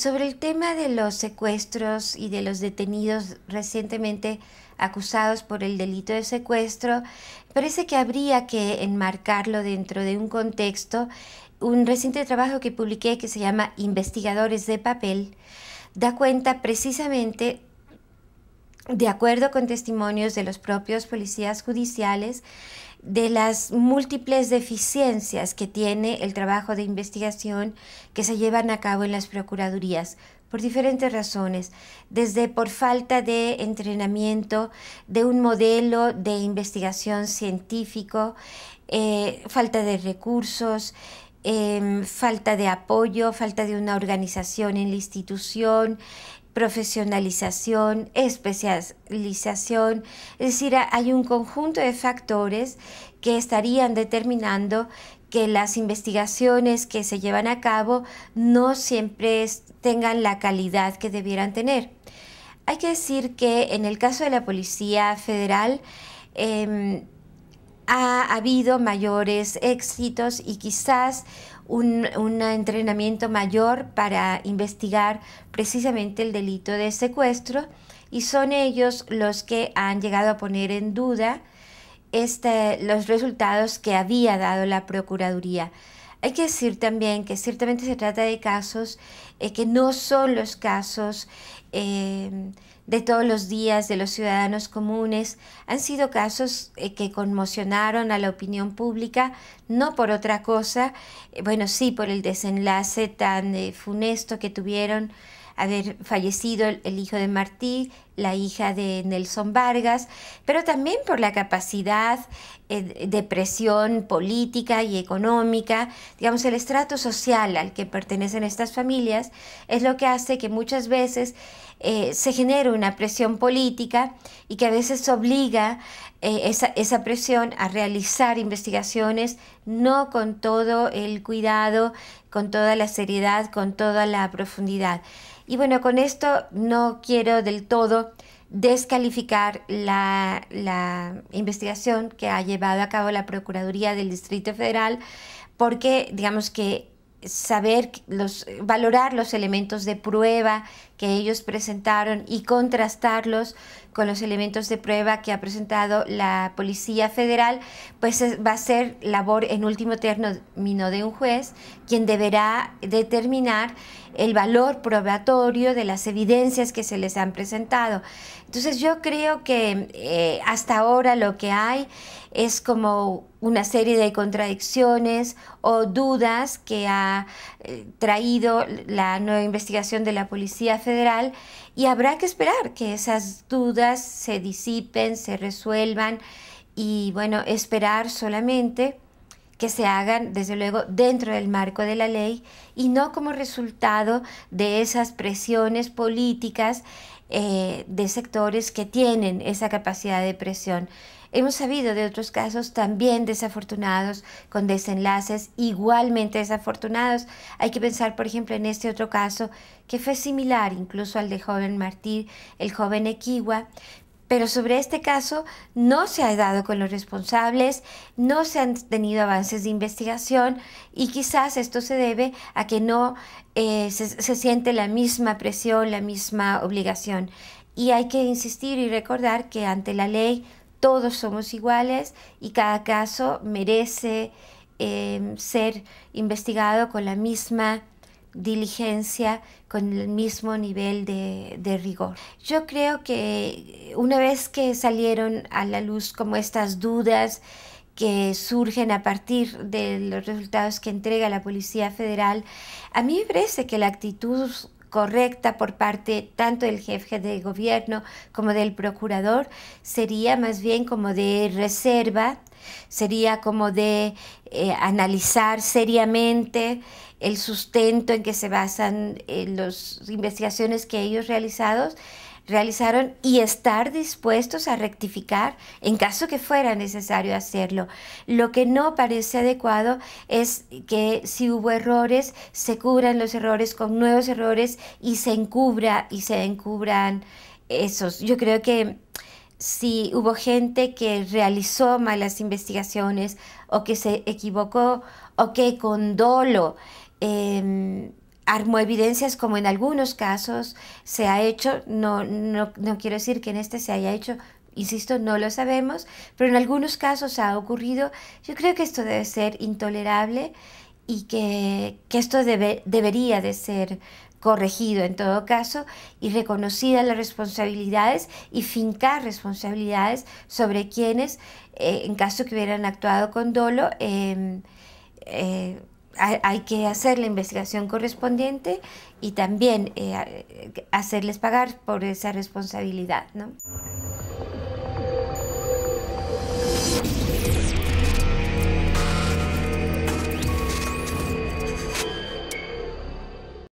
sobre el tema de los secuestros y de los detenidos recientemente acusados por el delito de secuestro, parece que habría que enmarcarlo dentro de un contexto. Un reciente trabajo que publiqué que se llama Investigadores de Papel da cuenta precisamente de acuerdo con testimonios de los propios policías judiciales, de las múltiples deficiencias que tiene el trabajo de investigación que se llevan a cabo en las procuradurías por diferentes razones, desde por falta de entrenamiento, de un modelo de investigación científico, eh, falta de recursos, em, falta de apoyo, falta de una organización en la institución, profesionalización, especialización, es decir, hay un conjunto de factores que estarían determinando que las investigaciones que se llevan a cabo no siempre tengan la calidad que debieran tener. Hay que decir que en el caso de la Policía Federal, em, ha habido mayores éxitos y quizás un, entrenamiento mayor para investigar precisamente el delito de secuestro y son ellos los que han llegado a poner en duda este, los resultados que había dado la Procuraduría. Hay que decir también que ciertamente se trata de casos eh, que no son los casos eh, de todos los días de los ciudadanos comunes. Han sido casos eh, que conmocionaron a la opinión pública, no por otra cosa, bueno, sí por el desenlace tan funesto que tuvieron haber fallecido el, hijo de Martí, la hija de Nelson Vargas, pero también por la capacidad eh, de presión política y económica. Digamos, el estrato social al que pertenecen estas familias es lo que hace que muchas veces eh, se genera una presión política y que a veces obliga eh, esa, esa, presión a realizar investigaciones no con todo el cuidado, con toda la seriedad, con toda la profundidad. Y bueno, con esto no quiero del todo descalificar la, la investigación que ha llevado a cabo la Procuraduría del Distrito Federal porque digamos que saber los, valorar los elementos de prueba que ellos presentaron y contrastarlos con los elementos de prueba que ha presentado la Policía Federal, pues va a ser labor en último término de un juez, quien deberá determinar el valor probatorio de las evidencias que se les han presentado. Entonces yo creo que eh, hasta ahora lo que hay es como una serie de contradicciones o dudas que ha eh, traído la nueva investigación de la Policía Federal y habrá que esperar que esas dudas se disipen, se resuelvan y bueno, esperar solamente que se hagan, desde luego, dentro del marco de la ley y no como resultado de esas presiones políticas eh, de sectores que tienen esa capacidad de presión. Hemos sabido de otros casos también desafortunados, con desenlaces igualmente desafortunados. Hay que pensar, por ejemplo, en este otro caso, que fue similar incluso al de joven Martí, el joven Equiwa, pero sobre este caso no se ha dado con los responsables, no se han tenido avances de investigación y quizás esto se debe a que no eh, se siente la misma presión, la misma obligación. Y hay que insistir y recordar que ante la ley todos somos iguales y cada caso merece em, ser investigado con la misma diligencia, con el mismo nivel de, de, rigor. Yo creo que una vez que salieron a la luz como estas dudas que surgen a partir de los resultados que entrega la Policía Federal, a mí me parece que la actitud correcta por parte tanto del jefe de gobierno como del procurador sería más bien como de reserva, sería como de eh, analizar seriamente el sustento en que se basan eh, las investigaciones que ellos realizados realizaron y estar dispuestos a rectificar en caso que fuera necesario hacerlo. Lo que no parece adecuado es que si hubo errores, se cubran los errores con nuevos errores y se encubra y se encubran esos. Yo creo que si hubo gente que realizó malas investigaciones o que se equivocó o que con dolo em, armó evidencias como en algunos casos se ha hecho, no, no, quiero decir que en este se haya hecho, insisto, no lo sabemos, pero en algunos casos ha ocurrido. Yo creo que esto debe ser intolerable y que, esto debe, debería de ser corregido en todo caso y reconocidas las responsabilidades y fincar responsabilidades sobre quienes, eh, en caso que hubieran actuado con dolo, em, eh, hay, que hacer la investigación correspondiente y también eh, eh, hacerles pagar por esa responsabilidad, ¿no?